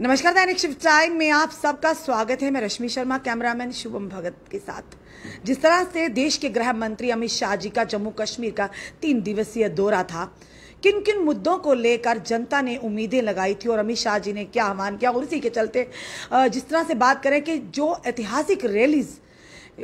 नमस्कार दैनिक शिव टाइम में आप सबका स्वागत है मैं रश्मि शर्मा कैमरामैन शुभम भगत के साथ जिस तरह से देश के गृह मंत्री अमित शाह जी का जम्मू कश्मीर का तीन दिवसीय दौरा था किन किन मुद्दों को लेकर जनता ने उम्मीदें लगाई थी और अमित शाह जी ने क्या आह्वान किया और इसी के चलते जिस तरह से बात करें कि जो ऐतिहासिक रैलीज़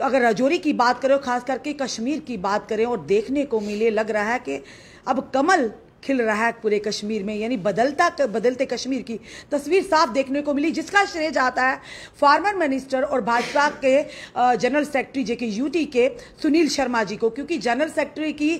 अगर राजौरी की बात करें खास करके कश्मीर की बात करें और देखने को मिले लग रहा है कि अब कमल खिल रहा है पूरे कश्मीर में यानी बदलता बदलते कश्मीर की तस्वीर साफ देखने को मिली जिसका श्रेय जाता है फार्मर मिनिस्टर और भाजपा के जनरल सेक्रेटरी जे के यूटी के सुनील शर्मा जी को क्योंकि जनरल सेक्रेटरी की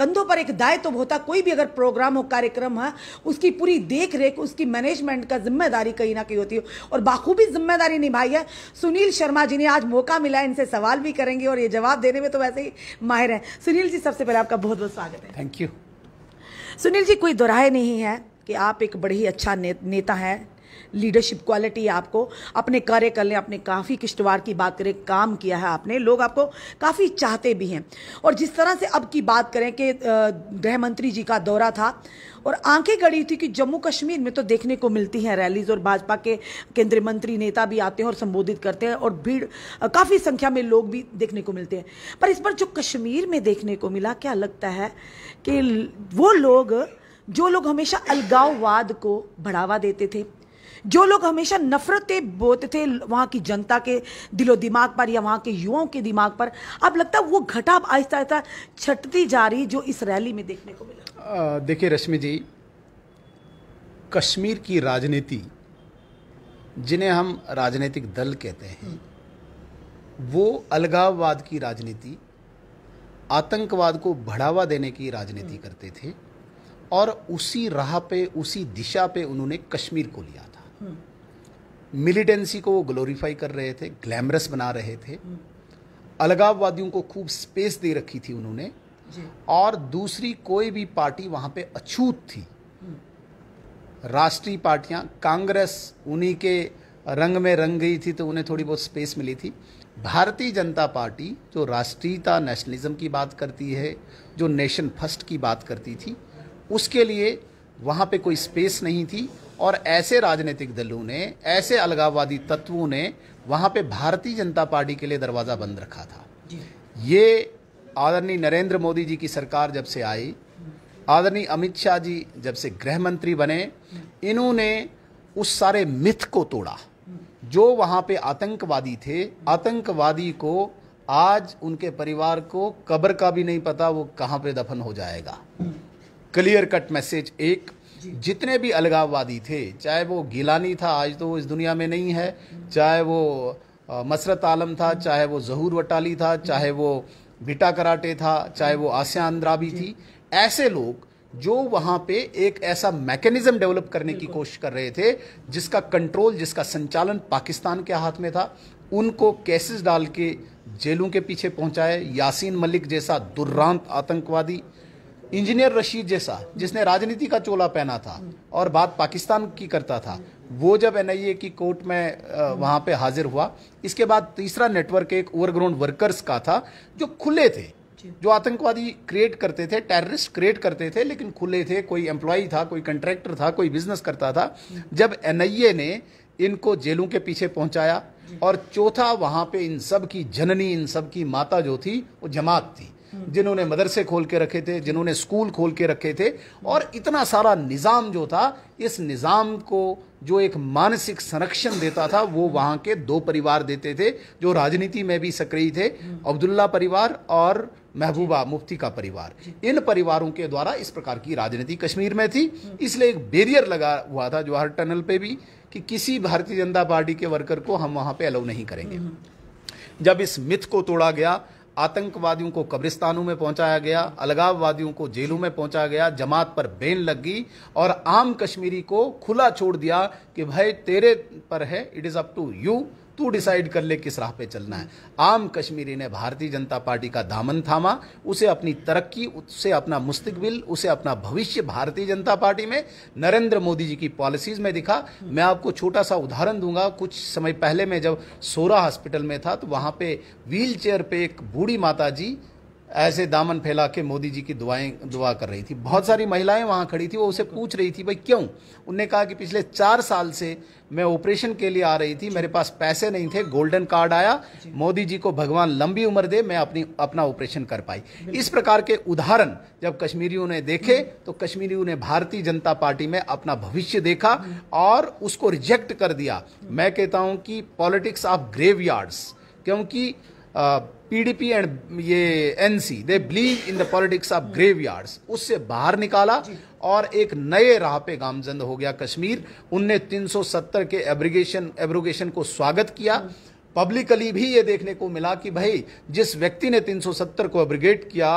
कंधों पर एक दायित्व तो होता कोई भी अगर प्रोग्राम हो कार्यक्रम है उसकी पूरी देख रेख उसकी मैनेजमेंट का जिम्मेदारी कहीं ना कहीं होती है और बाखूबी जिम्मेदारी निभाई है सुनील शर्मा जी ने आज मौका मिला इनसे सवाल भी करेंगे और ये जवाब देने में तो वैसे ही माहिर हैं सुनील जी सबसे पहले आपका बहुत बहुत स्वागत है थैंक यू सुनील जी कोई दोराय नहीं है कि आप एक बड़े ही अच्छा ने, नेता हैं लीडरशिप क्वालिटी आपको अपने कार्य कर लें आपने काफ़ी किश्तवाड़ की बात करें काम किया है आपने लोग आपको काफ़ी चाहते भी हैं और जिस तरह से अब की बात करें कि गृह मंत्री जी का दौरा था और आंखें गड़ी थी कि जम्मू कश्मीर में तो देखने को मिलती हैं रैलीज और भाजपा के केंद्रीय मंत्री नेता भी आते हैं और संबोधित करते हैं और भीड़ काफ़ी संख्या में लोग भी देखने को मिलते हैं पर इस पर जो कश्मीर में देखने को मिला क्या लगता है कि वो लोग जो लोग हमेशा अलगाववाद को बढ़ावा देते थे जो लोग हमेशा नफरतें बोते थे वहाँ की जनता के दिलो दिमाग पर या वहाँ के युवाओं के दिमाग पर अब लगता है वो घटा अब आहिस्ता आहिस्ता छटती जा रही जो इस रैली में देखने को मिला देखिए रश्मि जी कश्मीर की राजनीति जिन्हें हम राजनीतिक दल कहते हैं हम्म। वो अलगाववाद की राजनीति आतंकवाद को बढ़ावा देने की राजनीति हम्म। करते थे और उसी राह पे उसी दिशा पे उन्होंने कश्मीर को लिया था मिलिटेंसी को वो ग्लोरीफाई कर रहे थे ग्लैमरस बना रहे थे अलगाववादियों को खूब स्पेस दे रखी थी उन्होंने और दूसरी कोई भी पार्टी वहां पे अछूत थी राष्ट्रीय पार्टियां कांग्रेस उन्हीं के रंग में रंग गई थी तो उन्हें थोड़ी बहुत स्पेस मिली थी भारतीय जनता पार्टी जो राष्ट्रीयता नेशनलिज्म की बात करती है जो नेशन फर्स्ट की बात करती थी उसके लिए वहाँ पे कोई स्पेस नहीं थी और ऐसे राजनीतिक दलों ने ऐसे अलगाववादी तत्वों ने वहां पे भारतीय जनता पार्टी के लिए दरवाज़ा बंद रखा था ये आदरणीय नरेंद्र मोदी जी की सरकार जब से आई आदरणीय अमित शाह जी जब से गृह मंत्री बने इन्होंने उस सारे मिथ को तोड़ा जो वहां पे आतंकवादी थे आतंकवादी को आज उनके परिवार को कब्र का भी नहीं पता वो कहां पे दफन हो जाएगा क्लियर कट मैसेज एक जितने भी अलगाववादी थे चाहे वो गिलानी था आज तो वो इस दुनिया में नहीं है चाहे वो मसरत आलम था चाहे वो जहूर वटाली था चाहे वो भिटा कराटे था चाहे वो आसिया भी थी ऐसे लोग जो वहाँ पे एक ऐसा मैकेनिज्म डेवलप करने की कोशिश कर रहे थे जिसका कंट्रोल जिसका संचालन पाकिस्तान के हाथ में था उनको केसेस डाल के जेलों के पीछे पहुंचाए यासीन मलिक जैसा दुर्रांत आतंकवादी इंजीनियर रशीद जैसा जिसने राजनीति का चोला पहना था और बात पाकिस्तान की करता था वो जब एन की कोर्ट में वहां पे हाजिर हुआ इसके बाद तीसरा नेटवर्क एक ओवरग्राउंड वर्कर्स का था जो खुले थे जो आतंकवादी क्रिएट करते थे टेररिस्ट क्रिएट करते थे लेकिन खुले थे कोई एम्प्लॉय था कोई कंट्रैक्टर था कोई बिजनेस करता था जब एन ने इनको जेलों के पीछे पहुंचाया और चौथा वहां पे इन सब की जननी इन सब की माता जो थी वो जमात थी जिन्होंने मदरसे खोल के रखे थे जिन्होंने स्कूल खोल के रखे थे और इतना सारा निज़ाम जो था इस निज़ाम को जो एक मानसिक संरक्षण देता था वो वहाँ के दो परिवार देते थे जो राजनीति में भी सक्रिय थे अब्दुल्ला परिवार और महबूबा मुफ्ती का परिवार इन परिवारों के द्वारा इस प्रकार की राजनीति कश्मीर में थी इसलिए एक बैरियर लगा हुआ था जवाहर टनल पे भी कि किसी भारतीय जनता पार्टी के वर्कर को हम वहाँ पे अलाउ नहीं करेंगे हम्म। जब इस मिथ को तोड़ा गया आतंकवादियों को कब्रिस्तानों में पहुंचाया गया अलगाववादियों को जेलों में पहुंचाया गया जमात पर बेन लग गई और आम कश्मीरी को खुला छोड़ दिया कि भाई तेरे पर है it is up to you तू डिसाइड कर ले किस राह पे चलना है आम कश्मीरी ने भारतीय जनता पार्टी का दामन थामा उसे अपनी तरक्की उसे अपना मुस्तकबिल उसे अपना भविष्य भारतीय जनता पार्टी में नरेंद्र मोदी जी की पॉलिसीज में दिखा मैं आपको छोटा सा उदाहरण दूंगा कुछ समय पहले मैं जब सोरा हॉस्पिटल में था तो वहां पे व्हील चेयर पे एक बूढ़ी माता जी ऐसे दामन फैला के मोदी जी की दुआएं दुआ कर रही थी बहुत सारी महिलाएं वहां खड़ी थी वो उसे पूछ रही थी भाई क्यों उनने कहा कि पिछले चार साल से मैं ऑपरेशन के लिए आ रही थी मेरे पास पैसे नहीं थे गोल्डन कार्ड आया मोदी जी को भगवान लंबी उम्र दे मैं अपनी अपना ऑपरेशन कर पाई इस प्रकार के उदाहरण जब कश्मीरियों ने देखे तो कश्मीरियों ने भारतीय जनता पार्टी में अपना भविष्य देखा और उसको रिजेक्ट कर दिया मैं कहता हूं कि पॉलिटिक्स ऑफ ग्रेव क्योंकि पीडीपी uh, एंड ये NC they believe in the politics of graveyards उससे बाहर निकाला और एक नए राह पे गामजंद हो गया कश्मीर उनने 370 के एब्रिगेशन एब्रोगेशन को स्वागत किया पब्लिकली भी ये देखने को मिला कि भाई जिस व्यक्ति ने 370 को अब्रिगेट किया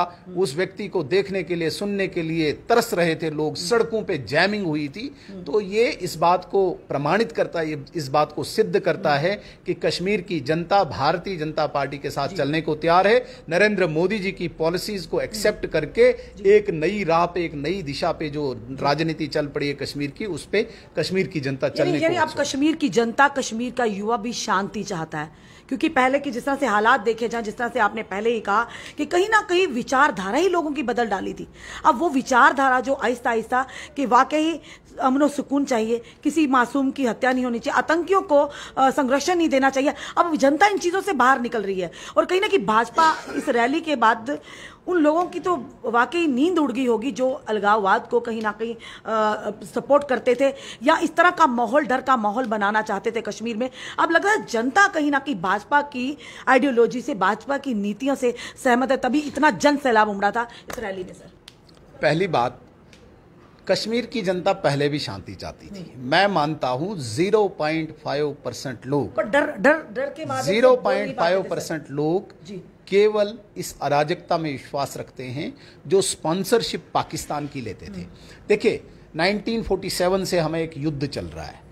उस व्यक्ति को देखने के लिए सुनने के लिए तरस रहे थे लोग सड़कों पे जैमिंग हुई थी तो ये इस बात को प्रमाणित करता है इस बात को सिद्ध करता है कि कश्मीर की जनता भारतीय जनता पार्टी के साथ चलने को तैयार है नरेंद्र मोदी जी की पॉलिसीज को एक्सेप्ट करके एक नई राह पे एक नई दिशा पे जो राजनीति चल पड़ी है कश्मीर की उस पर कश्मीर की जनता चलने आप कश्मीर की जनता कश्मीर का युवा भी शांति चाहता है है क्योंकि पहले की जिस तरह से हालात देखे जाए जिस तरह से आपने पहले ही कहा कि कहीं ना कहीं विचारधारा ही लोगों की बदल डाली थी अब वो विचारधारा जो आहिस्ता आहिस्ता कि वाकई अमन सुकून चाहिए किसी मासूम की हत्या नहीं होनी चाहिए आतंकियों को संरक्षण नहीं देना चाहिए अब जनता इन चीज़ों से बाहर निकल रही है और कहीं ना कहीं भाजपा इस रैली के बाद उन लोगों की तो वाकई नींद उड़ गई होगी जो अलगाववाद को कहीं ना कहीं सपोर्ट करते थे या इस तरह का माहौल डर का माहौल बनाना चाहते थे कश्मीर में अब लग रहा है जनता कहीं ना कहीं भाजपा की आइडियोलॉजी से भाजपा की नीतियों से सहमत है तभी इतना जन सैलाब उमड़ा था इस रैली में सर पहली बात कश्मीर की जनता पहले भी शांति चाहती थी मैं मानता हूँ फाइव परसेंट लोग डर डर डर जीरो पॉइंट फाइव परसेंट लोग केवल इस अराजकता में विश्वास रखते हैं जो स्पॉन्सरशिप पाकिस्तान की लेते थे हम्म। देखिए 1947 से हमें एक युद्ध चल रहा है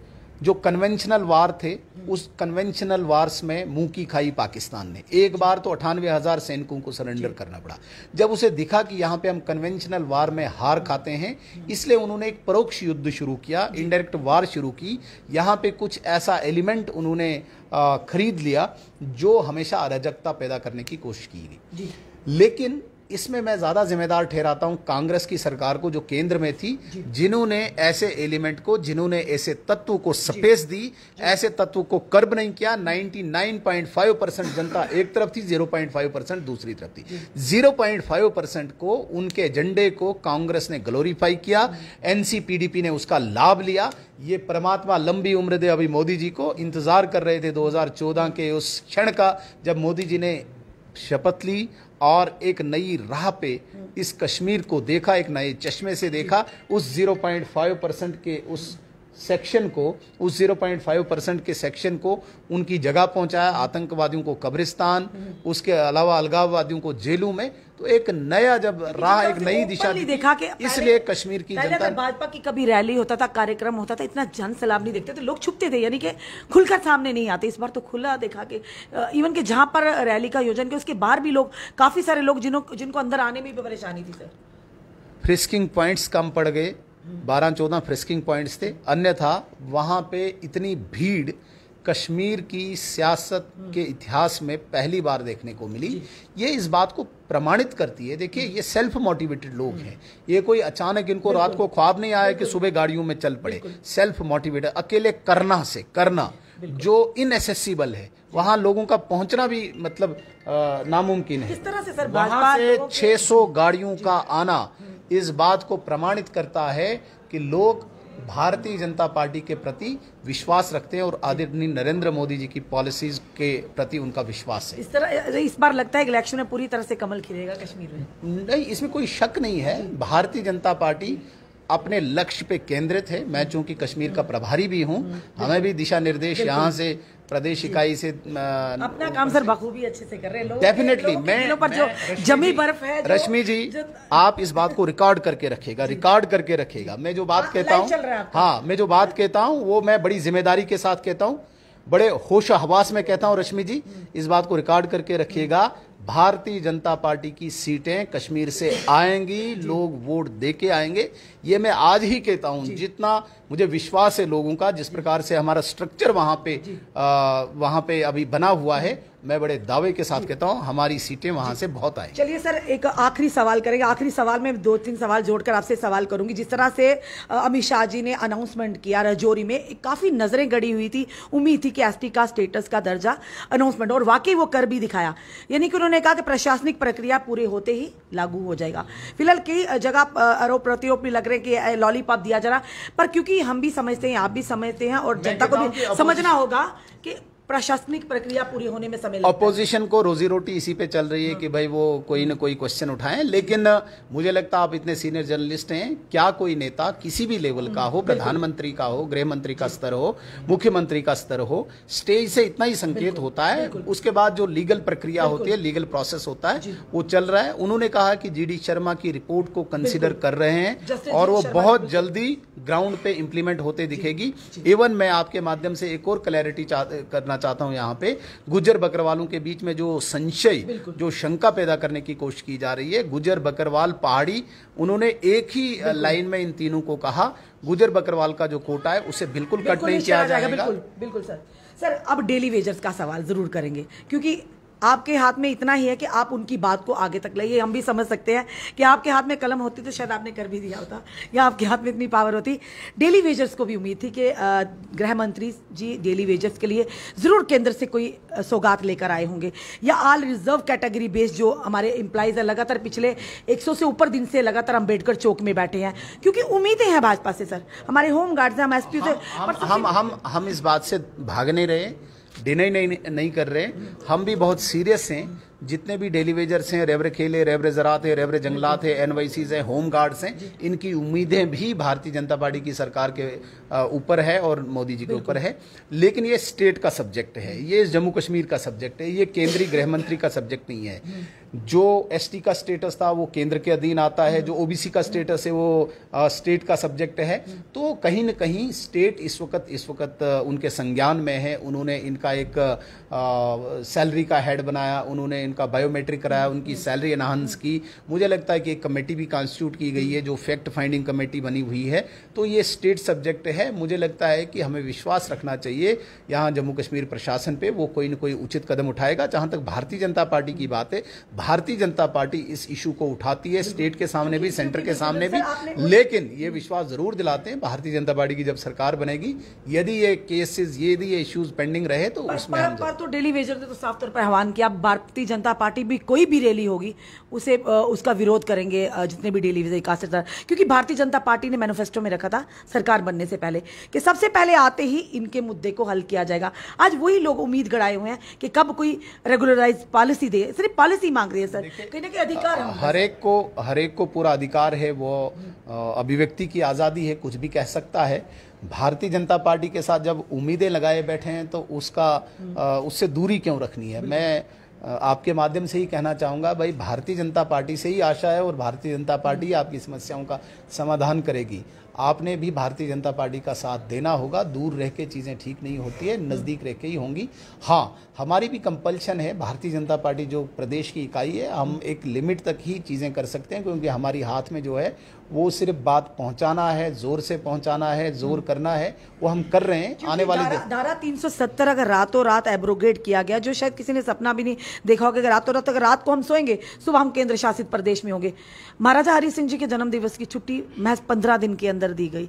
जो कन्वेंशनल वार थे उस कन्वेंशनल वार्स में मुंह की खाई पाकिस्तान ने एक बार तो अठानवे हज़ार सैनिकों को सरेंडर करना पड़ा जब उसे दिखा कि यहां पे हम कन्वेंशनल वार में हार खाते हैं इसलिए उन्होंने एक परोक्ष युद्ध शुरू किया इनडायरेक्ट वार शुरू की यहां पे कुछ ऐसा एलिमेंट उन्होंने खरीद लिया जो हमेशा अराजकता पैदा करने की कोशिश की गई लेकिन इसमें मैं ज़्यादा जिम्मेदार ठहराता हूं कांग्रेस की सरकार को जो केंद्र में थी जिन्होंने ऐसे एलिमेंट को जिन्होंने ऐसे तत्व को स्पेस दी ऐसे तत्व को कर्ब नहीं किया 99.5 परसेंट जनता एक तरफ थी 0.5 परसेंट दूसरी तरफ थी 0.5 परसेंट को उनके एजेंडे को कांग्रेस ने ग्लोरीफाई किया एनसीपीडीपी ने उसका लाभ लिया ये परमात्मा लंबी उम्र दे अभी मोदी जी को इंतजार कर रहे थे दो के उस क्षण का जब मोदी जी ने शपथ ली और एक नई राह पे इस कश्मीर को देखा एक नए चश्मे से देखा उस 0.5 परसेंट के उस सेक्शन को उस 0.5 परसेंट के सेक्शन को उनकी जगह पहुंचाया आतंकवादियों को कब्रिस्तान हम्म। उसके अलावा अलगाववादियों को जेलों में तो एक नया जब राह एक नई दिशा देखा कि इसलिए कश्मीर की जनता भाजपा की कभी रैली होता था कार्यक्रम होता था इतना जन सलाब नहीं देखते थे लोग छुपते थे यानी कि खुलकर सामने नहीं आते इस बार तो खुला देखा कि इवन के जहां पर रैली का आयोजन किया उसके बाहर भी लोग काफी सारे लोग जिनों जिनको अंदर आने में भी परेशानी थी सर फ्रिस्किंग पॉइंट्स कम पड़ गए बारह चौदह फ्रिस्किंग पॉइंट्स थे अन्यथा वहाँ पे इतनी भीड़ कश्मीर की सियासत हम्म। के इतिहास में पहली बार देखने को मिली ये इस बात को प्रमाणित करती है देखिए ये सेल्फ मोटिवेटेड लोग हम्म। हैं ये कोई अचानक इनको रात को ख्वाब नहीं आया कि सुबह गाड़ियों में चल पड़े सेल्फ मोटिवेटेड अकेले करना से करना जो इनएसेसिबल है वहाँ लोगों का पहुंचना भी मतलब नामुमकिन है किस सौ से गाड़ियों का आना हम्म। इस बात को प्रमाणित करता है कि लोग भारतीय जनता पार्टी के प्रति विश्वास रखते हैं और आदरणीय नरेंद्र मोदी जी की पॉलिसीज के प्रति उनका विश्वास है इस तरह इस बार लगता है इलेक्शन में पूरी तरह से कमल खिलेगा कश्मीर में नहीं इसमें कोई शक नहीं है भारतीय जनता पार्टी अपने लक्ष्य पे केंद्रित है मैं चूंकि कश्मीर का प्रभारी भी हूँ हम्म, हमें भी दिशा निर्देश यहाँ से प्रदेश इकाई से आ, अपना काम सर बखूबी अच्छे से कर रहे हैं लोग डेफिनेटली मैं पर जो जमी बर्फ है रश्मि जी आप इस बात को रिकॉर्ड करके रखेगा रिकॉर्ड करके रखेगा मैं जो बात हाँ, कहता हूँ हाँ मैं जो बात कहता हूँ वो मैं बड़ी जिम्मेदारी के साथ कहता हूँ बड़े होश हवास में कहता हूँ रश्मि जी इस बात को रिकॉर्ड करके रखेगा भारतीय जनता पार्टी की सीटें कश्मीर से आएंगी लोग वोट दे आएंगे ये मैं आज ही कहता हूँ जितना मुझे विश्वास है लोगों का जिस प्रकार से हमारा स्ट्रक्चर वहाँ पे आ, वहाँ पे अभी बना हुआ है मैं बड़े दावे के साथ कहता हूँ हमारी सीटें वहाँ से बहुत आए चलिए सर एक आखिरी सवाल करेंगे आखिरी सवाल में दो तीन सवाल जोड़कर आपसे सवाल करूंगी जिस तरह से अमित शाह जी ने अनाउंसमेंट किया रजौरी में काफ़ी नज़रें गड़ी हुई थी उम्मीद थी कि एस का स्टेटस का दर्जा अनाउंसमेंट और वाकई वो कर भी दिखाया यानी कि उन्होंने कहा कि प्रशासनिक प्रक्रिया पूरे होते ही लागू हो जाएगा फिलहाल कई जगह आरोप प्रत्यारोप भी लग रहे हैं कि लॉलीपॉप दिया जा रहा पर क्योंकि कि हम भी समझते हैं आप भी समझते हैं और जनता को भी समझना होगा कि प्रशासनिक प्रक्रिया पूरी होने में समय अपोजिशन को रोजी रोटी इसी पे चल रही है कि हाँ। भाई वो कोई ना कोई क्वेश्चन उठाएं लेकिन मुझे लगता है आप इतने सीनियर जर्नलिस्ट हैं क्या कोई नेता किसी भी लेवल का हाँ, हो प्रधानमंत्री का हो गृह मंत्री का स्तर हो मुख्यमंत्री का स्तर हो स्टेज से इतना ही संकेत होता है उसके बाद जो लीगल प्रक्रिया होती है लीगल प्रोसेस होता है वो चल रहा है उन्होंने कहा कि जी शर्मा की रिपोर्ट को कंसिडर कर रहे हैं और वो बहुत जल्दी ग्राउंड पे इम्प्लीमेंट होते दिखेगी इवन मैं आपके माध्यम से एक और क्लैरिटी करना करना चाहता हूं यहां पे गुजर बकरवालों के बीच में जो संशय जो शंका पैदा करने की कोशिश की जा रही है गुजर बकरवाल पहाड़ी उन्होंने एक ही लाइन में इन तीनों को कहा गुजर बकरवाल का जो कोटा है उसे बिल्कुल, बिल्कुल कट नहीं किया जाएगा बिल्कुल बिल्कुल सर सर अब डेली वेजर्स का सवाल जरूर करेंगे क्योंकि आपके हाथ में इतना ही है कि आप उनकी बात को आगे तक लाइए हम भी समझ सकते हैं कि आपके हाथ में कलम होती तो शायद आपने कर भी दिया होता या आपके हाथ में इतनी पावर होती डेली वेजर्स को भी उम्मीद थी कि गृह मंत्री जी डेली वेजर्स के लिए ज़रूर केंद्र से कोई सौगात लेकर आए होंगे या आल रिजर्व कैटेगरी बेस्ड जो हमारे एम्प्लॉयज़ है लगातार पिछले एक से ऊपर दिन से लगातार अम्बेडकर चौक में बैठे हैं क्योंकि उम्मीदें हैं भाजपा से सर हमारे होम गार्ड से हाँ, हम एस से हम हम हम इस बात से भाग नहीं रहे डिनाई नहीं, नहीं कर रहे हम भी बहुत सीरियस हैं जितने भी डेली वेजर्स हैं रेवरे खेले रेवरे ज़रात है रेवरे जंगलात है एन वाई सीज हैं होम गार्ड्स हैं इनकी उम्मीदें भी भारतीय जनता पार्टी की सरकार के ऊपर है और मोदी जी के ऊपर है लेकिन ये स्टेट का सब्जेक्ट है ये जम्मू कश्मीर का सब्जेक्ट है ये केंद्रीय गृह मंत्री का सब्जेक्ट नहीं है हम्म। जो एस का स्टेटस था वो केंद्र के अधीन आता है हम्म। जो ओबीसी का स्टेटस है वो स्टेट का सब्जेक्ट है हम्म। तो कहीं ना कहीं स्टेट इस वक्त इस वक्त उनके संज्ञान में है उन्होंने इनका एक सैलरी का हेड बनाया उन्होंने इनका बायोमेट्रिक कराया उनकी सैलरी एनहांस की मुझे लगता है कि एक कमेटी भी कॉन्स्टिट्यूट की गई है जो फैक्ट फाइंडिंग कमेटी बनी हुई है तो ये स्टेट सब्जेक्ट है मुझे लगता है कि हमें विश्वास रखना चाहिए यहाँ जम्मू कश्मीर प्रशासन पर वो कोई ना कोई उचित कदम उठाएगा जहाँ तक भारतीय जनता पार्टी की बात है भारतीय जनता पार्टी इस इशू को उठाती है स्टेट के सामने भी सेंटर के सामने भी लेकिन ये विश्वास जरूर दिलाते हैं भारतीय जनता पार्टी की जब सरकार बनेगी यदि ये केसेस यदि ये इश्यूज पेंडिंग रहे तो उसमें हम तो डेली वेजर ने तो साफ तौर पर आह्वान किया भारतीय जनता पार्टी भी कोई भी रैली होगी उसे उसका विरोध करेंगे जितने भी डेली विजय का सरदार क्योंकि भारतीय जनता पार्टी ने मैनिफेस्टो में रखा था सरकार बनने से पहले कि सबसे पहले आते ही इनके मुद्दे को हल किया जाएगा आज वही लोग उम्मीद गड़ाए हुए हैं कि कब कोई रेगुलराइज पॉलिसी दे सिर्फ पॉलिसी मांग रही है सर कहीं ना कहीं अधिकार हर एक को हर एक को पूरा अधिकार है वो अभिव्यक्ति की आज़ादी है कुछ भी कह सकता है भारतीय जनता पार्टी के साथ जब उम्मीदें लगाए बैठे हैं तो उसका आ, उससे दूरी क्यों रखनी है मैं आपके माध्यम से ही कहना चाहूँगा भाई भारतीय जनता पार्टी से ही आशा है और भारतीय जनता पार्टी आपकी समस्याओं का समाधान करेगी आपने भी भारतीय जनता पार्टी का साथ देना होगा दूर रह के चीज़ें ठीक नहीं होती है नज़दीक रह के ही होंगी हाँ हमारी भी कंपल्शन है भारतीय जनता पार्टी जो प्रदेश की इकाई है हम एक लिमिट तक ही चीज़ें कर सकते हैं क्योंकि हमारी हाथ में जो है वो सिर्फ बात पहुंचाना है जोर से पहुंचाना है जोर हम्म। करना है वो हम कर रहे हैं आने वाले दारा, दारा 370 अगर रातों रात एब्रोगेट किया गया जो शायद किसी ने सपना भी नहीं देखा होगा अगर रातों रात अगर रात को हम सोएंगे सुबह हम केंद्र शासित प्रदेश में होंगे महाराजा हरि सिंह जी के जन्म की छुट्टी महज पंद्रह दिन के अंदर अंदर दी गई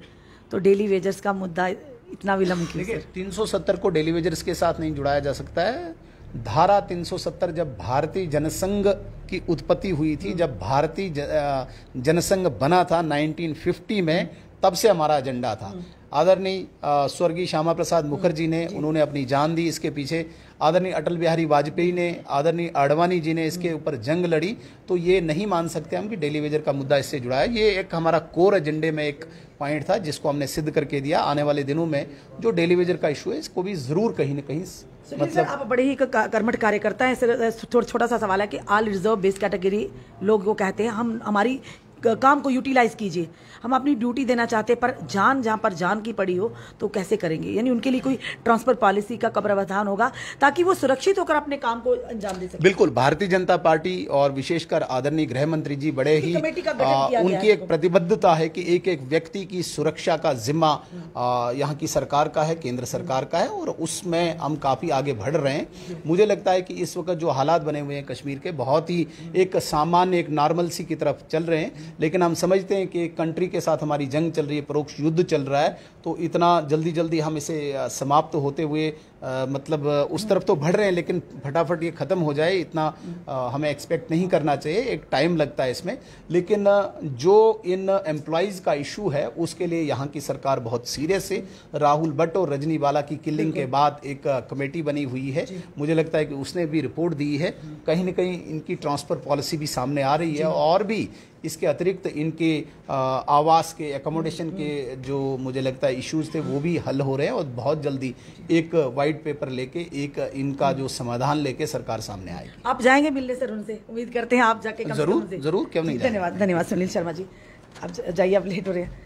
तो डेली वेजर्स का मुद्दा इतना विलंब क्यों तीन सौ को डेली वेजर्स के साथ नहीं जुड़ाया जा सकता है धारा 370 जब भारतीय जनसंघ की उत्पत्ति हुई थी जब भारतीय जनसंघ बना था 1950 में तब से हमारा एजेंडा था हम्म। आदरणीय स्वर्गीय श्यामा प्रसाद मुखर्जी ने उन्होंने अपनी जान दी इसके पीछे आदरणीय अटल बिहारी वाजपेयी ने आदरणीय आडवाणी जी ने इसके ऊपर जंग लड़ी तो ये नहीं मान सकते हम कि डेली वेजर का मुद्दा इससे जुड़ा है ये एक हमारा कोर एजेंडे में एक पॉइंट था जिसको हमने सिद्ध करके दिया आने वाले दिनों में जो डेली वेजर का इशू है इसको भी जरूर कहीं ना कहीं मतलब आप बड़े ही कर्मठ कार्यकर्ता है छोटा सा सवाल है कि ऑल रिजर्व बेस कैटेगरी लोग वो कहते हैं हम हमारी काम को यूटिलाइज कीजिए हम अपनी ड्यूटी देना चाहते हैं पर जान जहाँ पर जान की पड़ी हो तो कैसे करेंगे यानी उनके लिए कोई ट्रांसफर पॉलिसी का प्रावधान होगा ताकि वो सुरक्षित होकर अपने काम को अंजाम दे सके बिल्कुल भारतीय जनता पार्टी और विशेषकर आदरणीय गृह मंत्री जी बड़े ही आ, उनकी एक तो। प्रतिबद्धता है कि एक एक व्यक्ति की सुरक्षा का जिम्मा यहाँ की सरकार का है केंद्र सरकार का है और उसमें हम काफी आगे बढ़ रहे हैं मुझे लगता है कि इस वक्त जो हालात बने हुए हैं कश्मीर के बहुत ही एक सामान्य एक नॉर्मल सी की तरफ चल रहे हैं लेकिन हम समझते हैं कि कंट्री के साथ हमारी जंग चल रही है परोक्ष युद्ध चल रहा है तो इतना जल्दी जल्दी हम इसे समाप्त होते हुए आ, मतलब उस तरफ तो बढ़ रहे हैं लेकिन फटाफट ये ख़त्म हो जाए इतना आ, हमें एक्सपेक्ट नहीं करना चाहिए एक टाइम लगता है इसमें लेकिन जो इन एम्प्लॉयज़ का इशू है उसके लिए यहाँ की सरकार बहुत सीरियस है राहुल भट्ट और रजनी बाला की किलिंग के बाद एक कमेटी बनी हुई है मुझे लगता है कि उसने भी रिपोर्ट दी है हम्म। कहीं ना कहीं इनकी ट्रांसफ़र पॉलिसी भी सामने आ रही है और भी इसके अतिरिक्त इनके आवास के एकोमोडेशन हम्म। के जो मुझे लगता है इश्यूज थे वो भी हल हो रहे हैं और बहुत जल्दी एक वाइड वाइट पेपर लेके एक इनका जो समाधान लेके सरकार सामने आएगी आप जाएंगे मिलने सर उनसे उम्मीद करते हैं आप जाके जरूर जरूर क्यों नहीं धन्यवाद धन्यवाद सुनील शर्मा जी आप जाइए आप लेट हो रहे हैं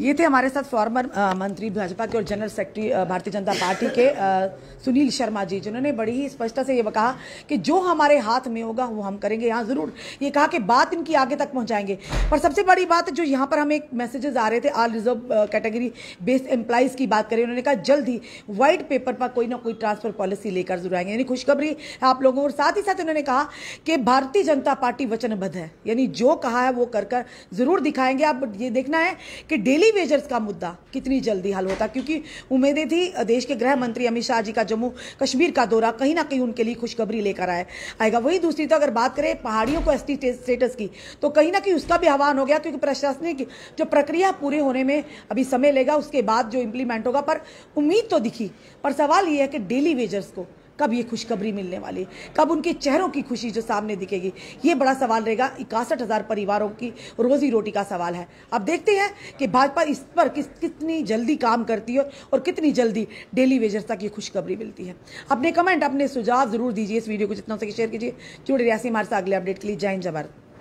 ये थे हमारे साथ फॉर्मर मंत्री भाजपा के और जनरल सेक्रेटरी भारतीय जनता पार्टी के आ, सुनील शर्मा जी जिन्होंने बड़ी ही स्पष्टता से ये कहा कि जो हमारे हाथ में होगा वो हम करेंगे यहाँ ज़रूर ये कहा कि बात इनकी आगे तक पहुँचाएंगे पर सबसे बड़ी बात जो यहाँ पर हमें मैसेजेस आ रहे थे all reserve category based employees की बात करें उन्होंने कहा जल्द ही व्हाइट पेपर पर कोई ना कोई ट्रांसफर पॉलिसी लेकर जरूर आएंगे यानी खुशखबरी आप लोगों और साथ ही साथ उन्होंने कहा कि भारतीय जनता पार्टी वचनबद्ध है यानी जो कहा है वो कर कर जरूर दिखाएंगे आप ये देखना है कि डेली डेली वेजर्स का मुद्दा कितनी जल्दी हल होता क्योंकि उम्मीदें थी देश के गृह मंत्री अमित शाह जी का जम्मू कश्मीर का दौरा कहीं ना कहीं उनके लिए खुशखबरी लेकर आए आएगा वही दूसरी तो अगर बात करें पहाड़ियों को एस स्टेटस की तो कहीं ना कहीं उसका भी आह्वान हो गया क्योंकि प्रशासनिक जो प्रक्रिया पूरे होने में अभी समय लेगा उसके बाद जो इम्प्लीमेंट होगा पर उम्मीद तो दिखी पर सवाल यह है कि डेली वेजर्स को कब ये खुशखबरी मिलने वाली कब उनके चेहरों की खुशी जो सामने दिखेगी ये बड़ा सवाल रहेगा इकसठ हज़ार परिवारों की रोजी रोटी का सवाल है अब देखते हैं कि भाजपा इस पर किस कितनी जल्दी काम करती है और कितनी जल्दी डेली वेजर तक ये खुशखबरी मिलती है अपने कमेंट अपने सुझाव जरूर दीजिए इस वीडियो को जितना सके शेयर कीजिए जुड़े रियासी हमारे साथ अगले अपडेट के लिए जय हिंद